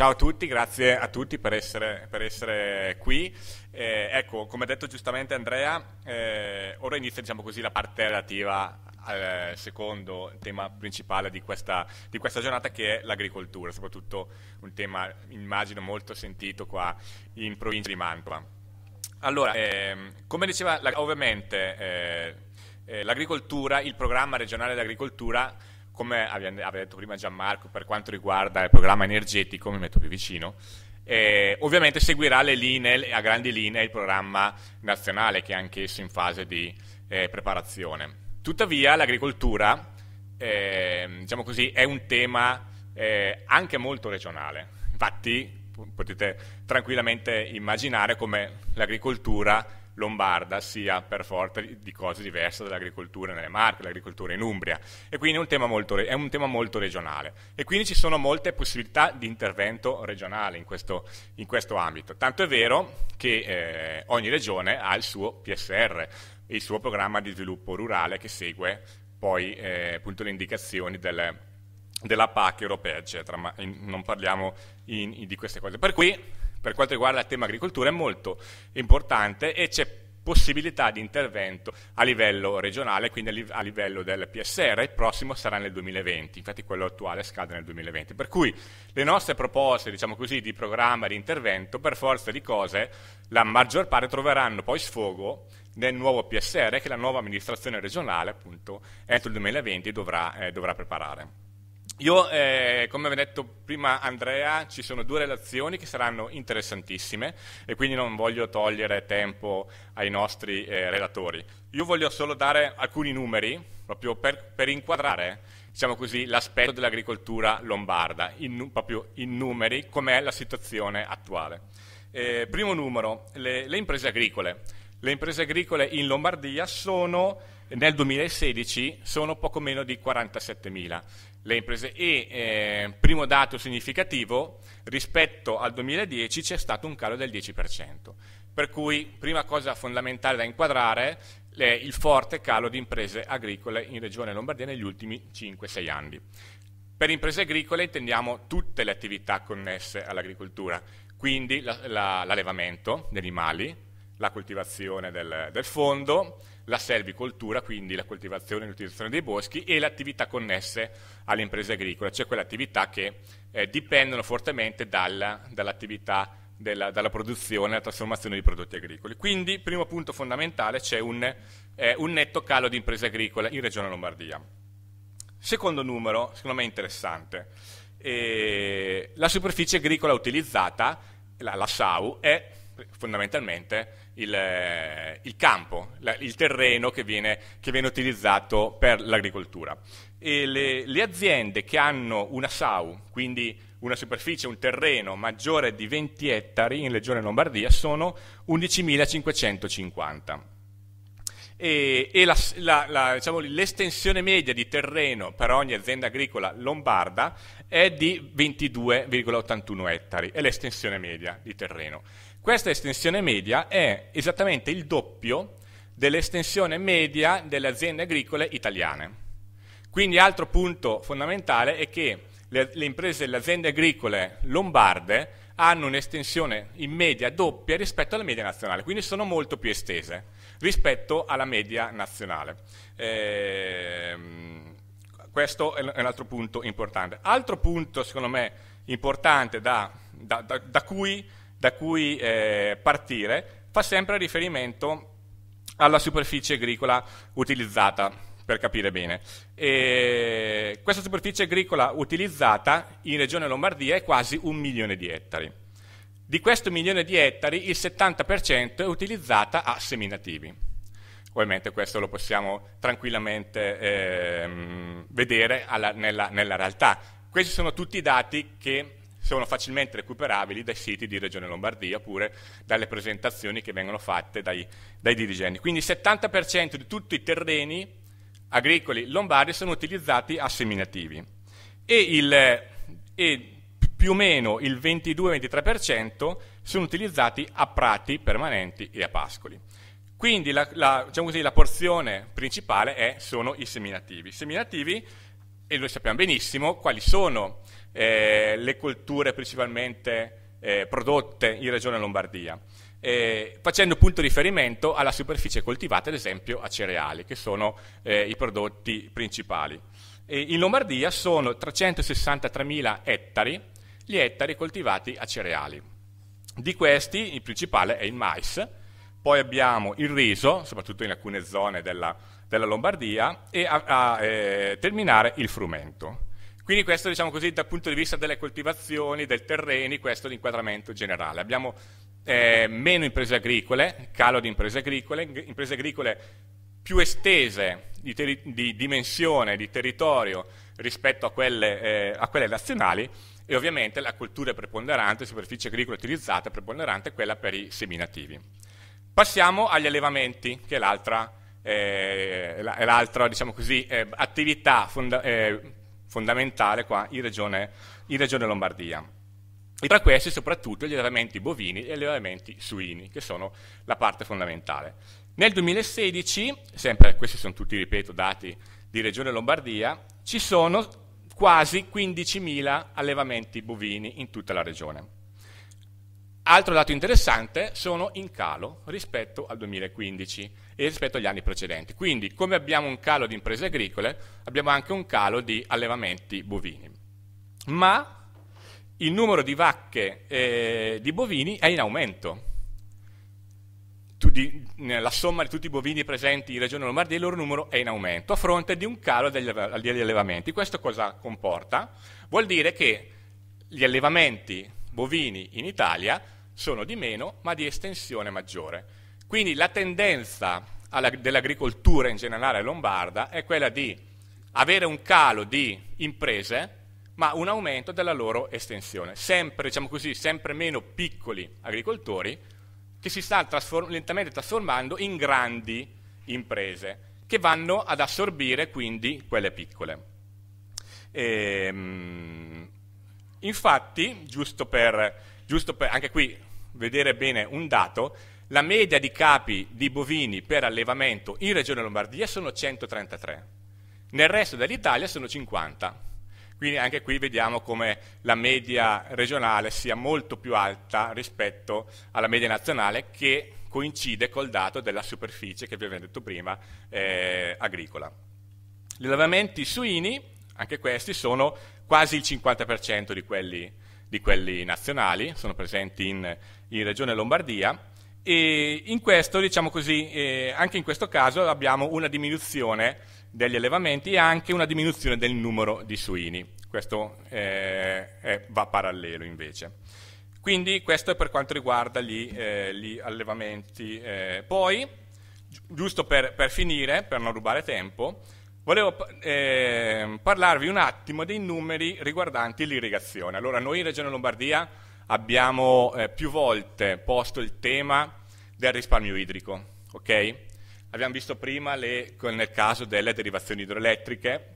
Ciao a tutti, grazie a tutti per essere, per essere qui. Eh, ecco, come ha detto giustamente Andrea, eh, ora inizia diciamo così, la parte relativa al secondo tema principale di questa, di questa giornata che è l'agricoltura, soprattutto un tema immagino molto sentito qua in provincia di Mantua. Allora, ehm, come diceva ovviamente eh, eh, l'agricoltura, il programma regionale dell'agricoltura come aveva detto prima Gianmarco, per quanto riguarda il programma energetico, mi metto più vicino, eh, ovviamente seguirà le linee, a grandi linee il programma nazionale che è anch'esso in fase di eh, preparazione. Tuttavia l'agricoltura eh, diciamo così, è un tema eh, anche molto regionale, infatti potete tranquillamente immaginare come l'agricoltura lombarda sia per forza di cose diverse dall'agricoltura nelle Marche, dall'agricoltura in Umbria. E quindi è un, tema molto, è un tema molto regionale. E quindi ci sono molte possibilità di intervento regionale in questo, in questo ambito. Tanto è vero che eh, ogni regione ha il suo PSR, il suo programma di sviluppo rurale che segue poi eh, appunto le indicazioni del, della PAC europea, eccetera, ma in, non parliamo in, in, di queste cose. Per cui per quanto riguarda il tema agricoltura è molto importante e c'è possibilità di intervento a livello regionale, quindi a livello del PSR, il prossimo sarà nel 2020, infatti quello attuale scade nel 2020. Per cui le nostre proposte, diciamo così, di programma di intervento, per forza di cose, la maggior parte troveranno poi sfogo nel nuovo PSR che la nuova amministrazione regionale, appunto, entro il 2020 dovrà, eh, dovrà preparare. Io, eh, come aveva detto prima Andrea, ci sono due relazioni che saranno interessantissime e quindi non voglio togliere tempo ai nostri eh, relatori. Io voglio solo dare alcuni numeri proprio per, per inquadrare diciamo così, l'aspetto dell'agricoltura lombarda, in, proprio in numeri, com'è la situazione attuale. Eh, primo numero, le, le imprese agricole. Le imprese agricole in Lombardia sono nel 2016 sono poco meno di 47.000 le imprese e eh, primo dato significativo rispetto al 2010 c'è stato un calo del 10%, per cui prima cosa fondamentale da inquadrare è il forte calo di imprese agricole in Regione Lombardia negli ultimi 5-6 anni. Per imprese agricole intendiamo tutte le attività connesse all'agricoltura, quindi l'allevamento la, la, degli animali, la coltivazione del, del fondo, la selvicoltura, quindi la coltivazione e l'utilizzazione dei boschi, e le attività connesse alle imprese agricole, cioè quelle attività che eh, dipendono fortemente dal, dall'attività, della, dalla produzione e la trasformazione di prodotti agricoli. Quindi, primo punto fondamentale, c'è un, eh, un netto calo di imprese agricole in Regione Lombardia. Secondo numero, secondo me interessante, eh, la superficie agricola utilizzata, la, la SAU, è fondamentalmente il, eh, il campo, la, il terreno che viene, che viene, utilizzato per l'agricoltura. Le, le, aziende che hanno una SAU, quindi una superficie, un terreno maggiore di 20 ettari in Regione Lombardia, sono 11.550. E, e diciamo, l'estensione diciamo, media di terreno per ogni azienda agricola lombarda è di 22,81 ettari, è l'estensione media di terreno. Questa estensione media è esattamente il doppio dell'estensione media delle aziende agricole italiane. Quindi altro punto fondamentale è che le, le imprese e le aziende agricole lombarde hanno un'estensione in media doppia rispetto alla media nazionale, quindi sono molto più estese rispetto alla media nazionale. Ehm, questo è un altro punto importante. Altro punto, secondo me, importante da, da, da, da cui da cui eh, partire fa sempre riferimento alla superficie agricola utilizzata, per capire bene. E questa superficie agricola utilizzata in regione Lombardia è quasi un milione di ettari. Di questo milione di ettari il 70% è utilizzata a seminativi. Ovviamente questo lo possiamo tranquillamente eh, vedere alla, nella, nella realtà. Questi sono tutti i dati che sono facilmente recuperabili dai siti di Regione Lombardia oppure dalle presentazioni che vengono fatte dai, dai dirigenti. Quindi il 70% di tutti i terreni agricoli lombardi sono utilizzati a seminativi e, il, e più o meno il 22-23% sono utilizzati a prati permanenti e a pascoli. Quindi la, la, diciamo così, la porzione principale è, sono i seminativi. I seminativi, e noi sappiamo benissimo, quali sono eh, le colture principalmente eh, prodotte in regione Lombardia, eh, facendo appunto riferimento alla superficie coltivata, ad esempio a cereali, che sono eh, i prodotti principali. E in Lombardia sono 363.000 ettari, gli ettari coltivati a cereali. Di questi il principale è il mais, poi abbiamo il riso, soprattutto in alcune zone della, della Lombardia, e a, a eh, terminare il frumento. Quindi questo diciamo così dal punto di vista delle coltivazioni, del terreni, questo è l'inquadramento generale. Abbiamo eh, meno imprese agricole, calo di imprese agricole, imprese agricole più estese di, di dimensione, di territorio rispetto a quelle, eh, a quelle, nazionali e ovviamente la cultura preponderante, superficie agricola utilizzata preponderante quella per i seminativi. Passiamo agli allevamenti, che è l'altra eh, diciamo eh, attività fondamentale eh, fondamentale qua in regione, in regione Lombardia. E tra questi soprattutto gli allevamenti bovini e gli allevamenti suini, che sono la parte fondamentale. Nel 2016, sempre questi sono tutti, ripeto, dati di Regione Lombardia, ci sono quasi 15.000 allevamenti bovini in tutta la regione. Altro dato interessante sono in calo rispetto al 2015 e rispetto agli anni precedenti. Quindi come abbiamo un calo di imprese agricole, abbiamo anche un calo di allevamenti bovini. Ma il numero di vacche eh, di bovini è in aumento. Di, eh, la somma di tutti i bovini presenti in Regione Lombardia, il loro numero è in aumento, a fronte di un calo degli, degli allevamenti. Questo cosa comporta? Vuol dire che gli allevamenti bovini in Italia sono di meno ma di estensione maggiore. Quindi la tendenza dell'agricoltura in generale lombarda è quella di avere un calo di imprese ma un aumento della loro estensione. Sempre, diciamo così, sempre meno piccoli agricoltori che si stanno trasform lentamente trasformando in grandi imprese che vanno ad assorbire quindi quelle piccole. E, ehm, infatti, giusto per giusto per, anche qui, vedere bene un dato, la media di capi di bovini per allevamento in regione Lombardia sono 133, nel resto dell'Italia sono 50. Quindi anche qui vediamo come la media regionale sia molto più alta rispetto alla media nazionale che coincide col dato della superficie che vi avevo detto prima eh, agricola. Gli allevamenti suini, anche questi, sono quasi il 50% di quelli di quelli nazionali, sono presenti in, in Regione Lombardia e in questo, diciamo così, eh, anche in questo caso abbiamo una diminuzione degli allevamenti e anche una diminuzione del numero di suini. Questo eh, è, va parallelo invece. Quindi questo è per quanto riguarda gli, eh, gli allevamenti. Eh. Poi, giusto per, per finire, per non rubare tempo, Volevo eh, parlarvi un attimo dei numeri riguardanti l'irrigazione. Allora, noi in Regione Lombardia abbiamo eh, più volte posto il tema del risparmio idrico, ok? Abbiamo visto prima le, nel caso delle derivazioni idroelettriche,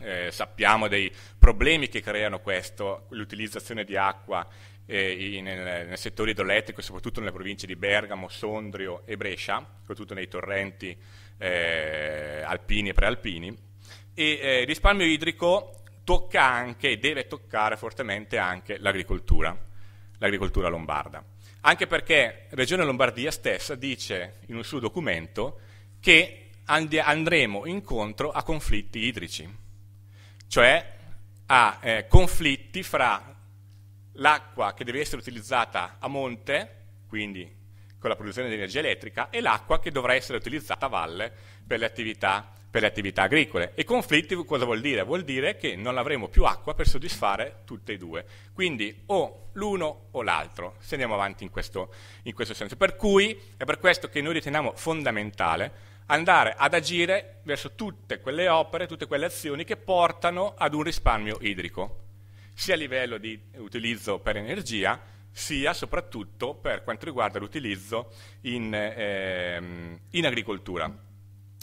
eh, sappiamo dei problemi che creano questo, l'utilizzazione di acqua eh, nel, nel, settore idroelettrico, soprattutto nelle province di Bergamo, Sondrio e Brescia, soprattutto nei torrenti eh, alpini e prealpini. E eh, il risparmio idrico tocca anche e deve toccare fortemente anche l'agricoltura, l'agricoltura lombarda. Anche perché Regione Lombardia stessa dice in un suo documento che and andremo incontro a conflitti idrici, cioè a eh, conflitti fra l'acqua che deve essere utilizzata a monte, quindi con la produzione di energia elettrica, e l'acqua che dovrà essere utilizzata a valle per le attività, per le attività agricole. E conflitti cosa vuol dire? Vuol dire che non avremo più acqua per soddisfare tutte e due. Quindi o l'uno o l'altro, se andiamo avanti in questo, in questo senso. Per cui è per questo che noi riteniamo fondamentale andare ad agire verso tutte quelle opere, tutte quelle azioni che portano ad un risparmio idrico sia a livello di utilizzo per energia, sia soprattutto per quanto riguarda l'utilizzo in, ehm, in, agricoltura.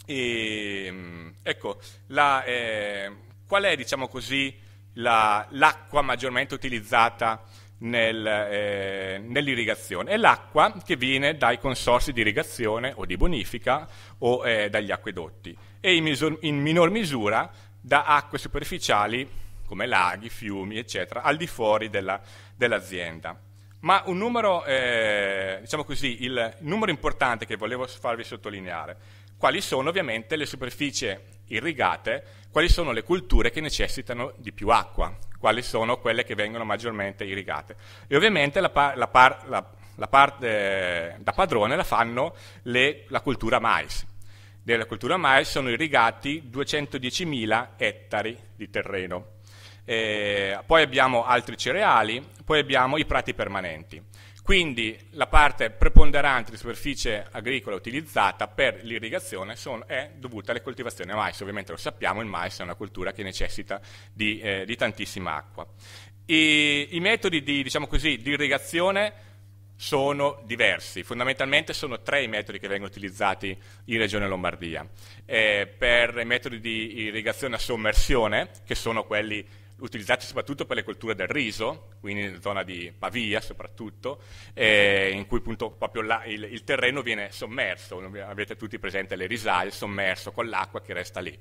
E, ehm, ecco, la, eh, qual è, diciamo così, l'acqua maggiormente utilizzata nel, eh, nell'irrigazione? È l'acqua che viene dai consorsi di irrigazione o di bonifica o eh, dagli acquedotti e in, in minor misura da acque superficiali come laghi, fiumi, eccetera, al di fuori della, dell'azienda. Ma un numero, eh, diciamo così, il numero importante che volevo farvi sottolineare, quali sono ovviamente le superfici irrigate, quali sono le culture che necessitano di più acqua, quali sono quelle che vengono maggiormente irrigate. E ovviamente la, par- la, par- la, la parte eh, da padrone la fanno le, la cultura mais. Della cultura mais sono irrigati 210.000 ettari di terreno eh, poi abbiamo altri cereali, poi abbiamo i prati permanenti. Quindi la parte preponderante di superficie agricola utilizzata per l'irrigazione è dovuta alle coltivazioni a mais. Ovviamente lo sappiamo, il mais è una cultura che necessita di, eh, di tantissima acqua. E, I metodi di, diciamo così, di irrigazione sono diversi. Fondamentalmente sono tre i metodi che vengono utilizzati in Regione Lombardia. Eh, per i metodi di irrigazione a sommersione, che sono quelli utilizzati soprattutto per le colture del riso, quindi nella zona di Pavia soprattutto, eh, in cui appunto proprio la, il, il, terreno viene sommerso, avete tutti presente le risaie, sommerso con l'acqua che resta lì.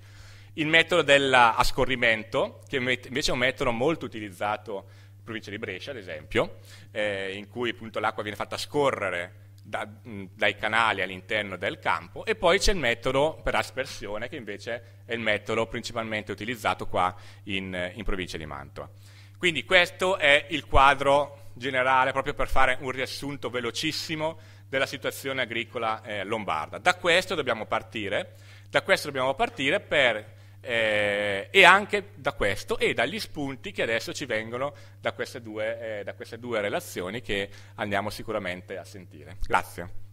Il metodo dell'ascorrimento, che invece è un metodo molto utilizzato in provincia di Brescia, ad esempio, eh, in cui appunto l'acqua viene fatta scorrere da, dai canali all'interno del campo e poi c'è il metodo per aspersione che invece è il metodo principalmente utilizzato qua in, in provincia di Mantova. Quindi questo è il quadro generale proprio per fare un riassunto velocissimo della situazione agricola eh, lombarda. Da questo dobbiamo partire, da questo dobbiamo partire per eh, e anche da questo e dagli spunti che adesso ci vengono da queste due, eh, da queste due relazioni che andiamo sicuramente a sentire. Grazie.